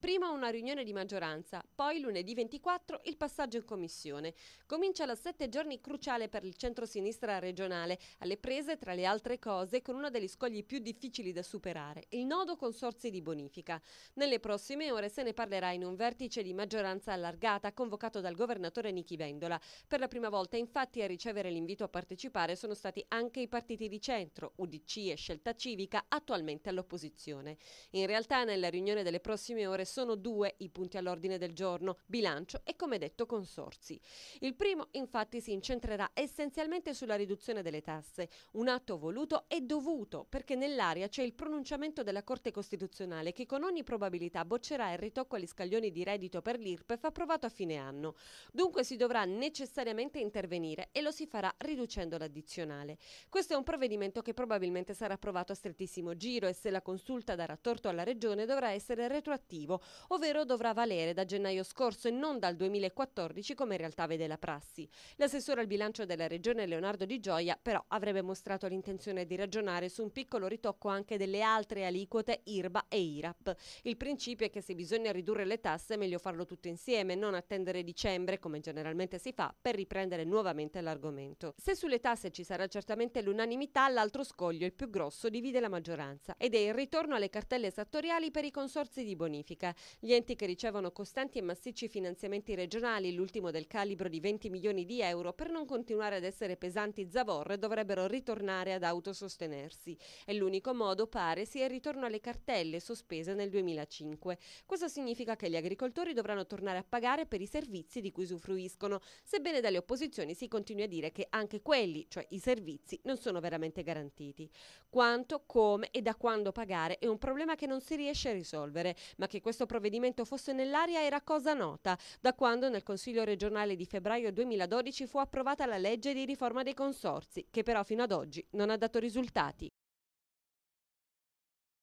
Prima una riunione di maggioranza, poi lunedì 24 il passaggio in commissione. Comincia la sette giorni cruciale per il centro-sinistra regionale, alle prese tra le altre cose con uno degli scogli più difficili da superare, il nodo consorzi di bonifica. Nelle prossime ore se ne parlerà in un vertice di maggioranza allargata convocato dal governatore Nichi Vendola. Per la prima volta infatti a ricevere l'invito a partecipare sono stati anche i partiti di centro, UDC e Scelta Civica, attualmente all'opposizione. In realtà nella riunione delle prossime ore sono due i punti all'ordine del giorno, bilancio e come detto consorsi. Il primo infatti si incentrerà essenzialmente sulla riduzione delle tasse, un atto voluto e dovuto perché nell'aria c'è il pronunciamento della Corte Costituzionale che con ogni probabilità boccerà il ritocco agli scaglioni di reddito per l'IRPEF approvato a fine anno. Dunque si dovrà necessariamente intervenire e lo si farà riducendo l'addizionale. Questo è un provvedimento che probabilmente sarà approvato a strettissimo giro e se la consulta darà torto alla Regione dovrà essere retroattivo, ovvero dovrà valere da gennaio scorso e non dal 2014 come in realtà vede la prassi. L'assessore al bilancio della Regione Leonardo Di Gioia però avrebbe mostrato l'intenzione di ragionare su un piccolo ritocco anche delle altre aliquote IRBA e IRAP. Il principio è che se bisogna ridurre le tasse è meglio farlo tutto insieme, non attendere dicembre come generalmente si fa per riprendere nuovamente l'argomento. Se sulle tasse ci sarà certamente l'unanimità, l'altro scoglio, il più grosso, divide la maggioranza ed è il ritorno alle cartelle esattoriali per i consorzi di bonifica. Gli enti che ricevono costanti e massicci finanziamenti regionali, l'ultimo del calibro di 20 milioni di euro, per non continuare ad essere pesanti zavorre dovrebbero ritornare ad autosostenersi. E l'unico modo, pare, sia il ritorno alle cartelle sospese nel 2005. Questo significa che gli agricoltori dovranno tornare a pagare per i servizi di cui usufruiscono, sebbene dalle opposizioni si continui a dire che anche quelli, cioè i servizi, non sono veramente garantiti. Quanto, come e da quando pagare è un problema che non si riesce a risolvere, ma che questo questo provvedimento fosse nell'aria era cosa nota, da quando nel Consiglio regionale di febbraio 2012 fu approvata la legge di riforma dei consorzi, che però fino ad oggi non ha dato risultati.